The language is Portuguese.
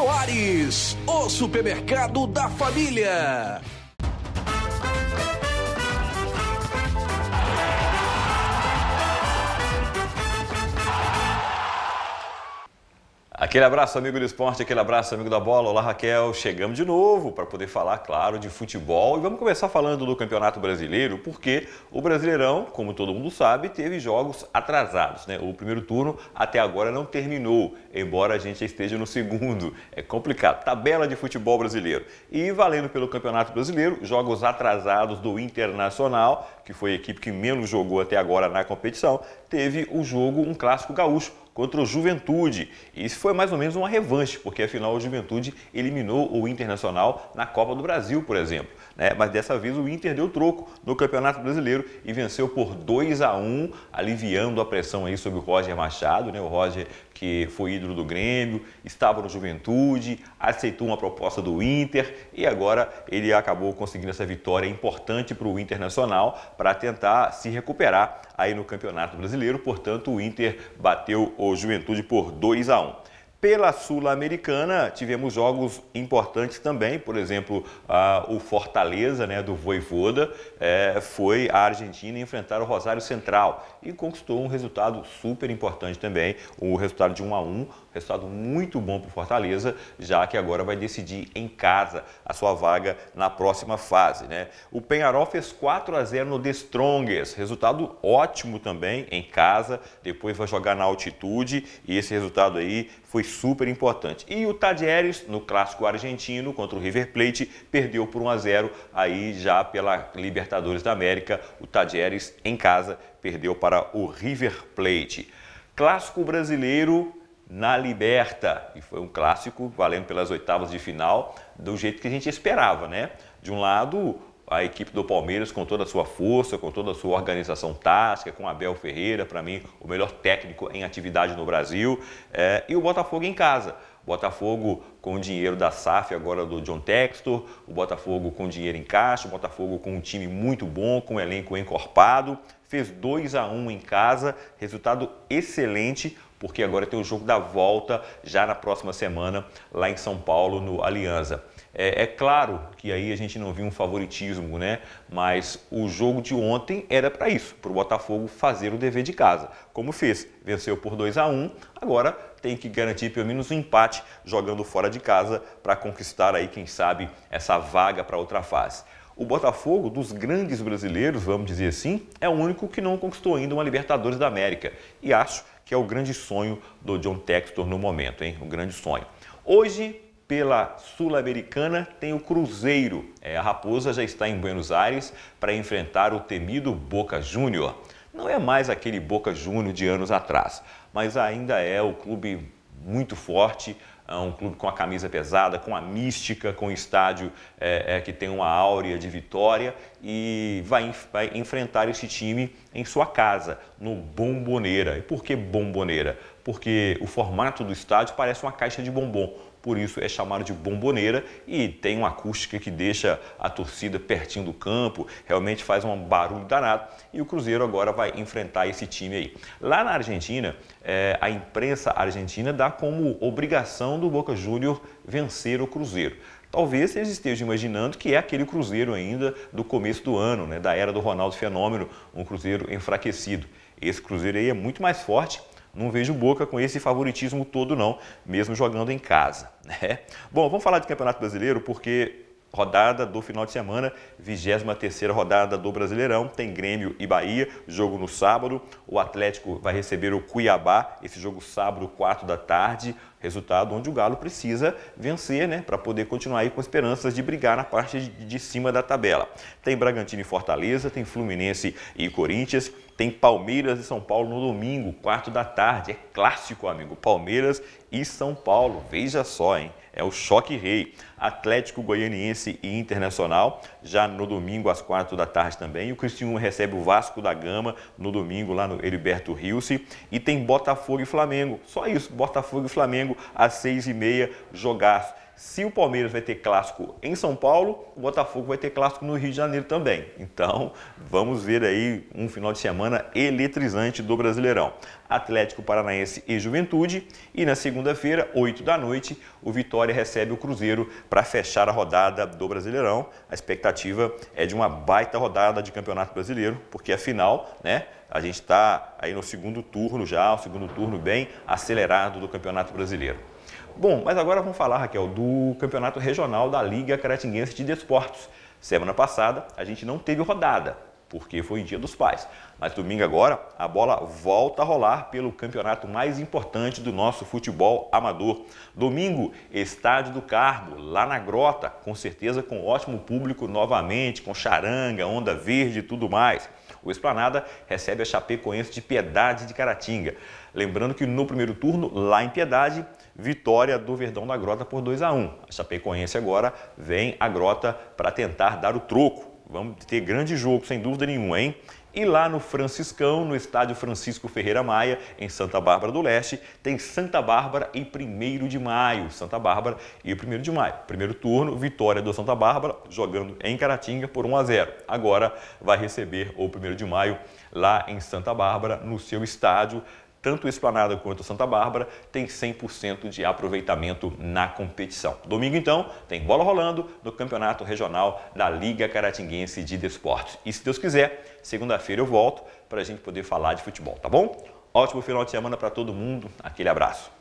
Soares, o supermercado da família. Aquele abraço, amigo do esporte, aquele abraço, amigo da bola. Olá, Raquel. Chegamos de novo para poder falar, claro, de futebol. E vamos começar falando do Campeonato Brasileiro, porque o Brasileirão, como todo mundo sabe, teve jogos atrasados. Né? O primeiro turno até agora não terminou, embora a gente esteja no segundo. É complicado. Tabela de futebol brasileiro. E valendo pelo Campeonato Brasileiro, jogos atrasados do Internacional, que foi a equipe que menos jogou até agora na competição, teve o jogo, um clássico gaúcho contra o Juventude. isso foi mais ou menos uma revanche, porque afinal o Juventude eliminou o Internacional na Copa do Brasil, por exemplo né? mas dessa vez o Inter deu troco no Campeonato Brasileiro e venceu por 2 a 1 aliviando a pressão aí sobre o Roger Machado, né? o Roger que foi ídolo do Grêmio, estava no Juventude, aceitou uma proposta do Inter e agora ele acabou conseguindo essa vitória importante para o Internacional para tentar se recuperar aí no Campeonato Brasileiro. Portanto, o Inter bateu o Juventude por 2 a 1. Pela Sul-Americana, tivemos jogos importantes também, por exemplo, a, o Fortaleza, né, do Voivoda, é, foi a Argentina enfrentar o Rosário Central e conquistou um resultado super importante também, o resultado de 1 a 1 resultado muito bom para o Fortaleza, já que agora vai decidir em casa a sua vaga na próxima fase. Né? O Penharol fez 4 a 0 no The Strongest, resultado ótimo também em casa, depois vai jogar na altitude e esse resultado aí foi super importante. E o Tadieres, no clássico argentino contra o River Plate, perdeu por 1 a 0 aí já pela Libertadores da América. O Tadieres em casa perdeu para o River Plate. Clássico brasileiro na Liberta, e foi um clássico valendo pelas oitavas de final, do jeito que a gente esperava, né? De um lado, a equipe do Palmeiras com toda a sua força, com toda a sua organização tática, com Abel Ferreira, para mim, o melhor técnico em atividade no Brasil, é, e o Botafogo em casa. Botafogo com o dinheiro da SAF agora do John Textor, o Botafogo com dinheiro em caixa, o Botafogo com um time muito bom, com um elenco encorpado, fez 2 a 1 um em casa, resultado excelente porque agora tem o jogo da volta já na próxima semana lá em São Paulo, no Alianza. É, é, claro que aí a gente não viu um favoritismo, né? Mas o jogo de ontem era para isso, para o Botafogo fazer o dever de casa. Como fez, venceu por 2 a 1 agora tem que garantir pelo menos um empate jogando fora de casa para conquistar aí, quem sabe, essa vaga para outra fase. O Botafogo, dos grandes brasileiros, vamos dizer assim, é o único que não conquistou ainda uma Libertadores da América. E acho que é o grande sonho do John Textor no momento, hein? O grande sonho. Hoje, pela Sul-Americana, tem o Cruzeiro. É, a Raposa já está em Buenos Aires para enfrentar o temido Boca Júnior. Não é mais aquele Boca Júnior de anos atrás, mas ainda é o clube muito forte, é um clube com a camisa pesada, com a mística, com o estádio é, é, que tem uma áurea de vitória e vai, vai, enfrentar esse time em sua casa, no Bomboneira. E por que Bomboneira? Porque o formato do estádio parece uma caixa de bombom por isso é chamado de bomboneira e tem uma acústica que deixa a torcida pertinho do campo, realmente faz um barulho danado e o Cruzeiro agora vai enfrentar esse time aí. Lá na Argentina, é, a imprensa argentina dá como obrigação do Boca Júnior vencer o Cruzeiro. Talvez eles estejam imaginando que é aquele Cruzeiro ainda do começo do ano, né, da era do Ronaldo Fenômeno, um Cruzeiro enfraquecido. Esse Cruzeiro aí é muito mais forte não vejo Boca com esse favoritismo todo não, mesmo jogando em casa. Né? Bom, vamos falar de Campeonato Brasileiro porque rodada do final de semana, 23 rodada do Brasileirão, tem Grêmio e Bahia, jogo no sábado, o Atlético vai receber o Cuiabá, esse jogo sábado, 4 da tarde, Resultado onde o Galo precisa vencer né, para poder continuar aí com esperanças de brigar na parte de, cima da tabela. Tem Bragantino e Fortaleza, tem Fluminense e Corinthians, tem Palmeiras e São Paulo no domingo, quarto da tarde. É clássico, amigo. Palmeiras e São Paulo. Veja só, hein? É o choque rei. Atlético Goianiense e Internacional, já no domingo às quatro da tarde também. O Cristiúma recebe o Vasco da Gama no domingo lá no Heriberto Rilse. E tem Botafogo e Flamengo. Só isso, Botafogo e Flamengo domingo às seis e meia jogar se o Palmeiras vai ter clássico em São Paulo, o Botafogo vai ter clássico no Rio de Janeiro também. Então, vamos ver aí um final de semana eletrizante do Brasileirão. Atlético Paranaense e Juventude. E na segunda-feira, 8 da noite, o Vitória recebe o Cruzeiro para fechar a rodada do Brasileirão. A expectativa é de uma baita rodada de Campeonato Brasileiro, porque afinal, né, a gente está aí no segundo turno já, o segundo turno bem acelerado do Campeonato Brasileiro. Bom, mas agora vamos falar, Raquel, do campeonato regional da Liga Caratinguense de Desportos. Semana passada a gente não teve rodada, porque foi dia dos pais. Mas domingo agora a bola volta a rolar pelo campeonato mais importante do nosso futebol amador. Domingo, Estádio do Carmo, lá na Grota, com certeza com ótimo público novamente, com charanga, onda verde e tudo mais. O Esplanada recebe a Chapecoense de Piedade de Caratinga. Lembrando que no primeiro turno, lá em Piedade, vitória do Verdão da Grota por 2 a 1. A Chapecoense agora vem à Grota para tentar dar o troco. Vamos ter grande jogo, sem dúvida nenhuma, hein? E lá no Franciscão, no estádio Francisco Ferreira Maia, em Santa Bárbara do Leste, tem Santa Bárbara e 1 de maio. Santa Bárbara e 1 de maio. Primeiro turno, vitória do Santa Bárbara, jogando em Caratinga por 1 a 0. Agora vai receber o 1 de maio lá em Santa Bárbara, no seu estádio, tanto o Esplanada quanto o Santa Bárbara tem 100% de aproveitamento na competição. Domingo, então, tem bola rolando no Campeonato Regional da Liga Caratinguense de Desportos. E se Deus quiser, segunda-feira eu volto para a gente poder falar de futebol, tá bom? Ótimo final de semana para todo mundo. Aquele abraço.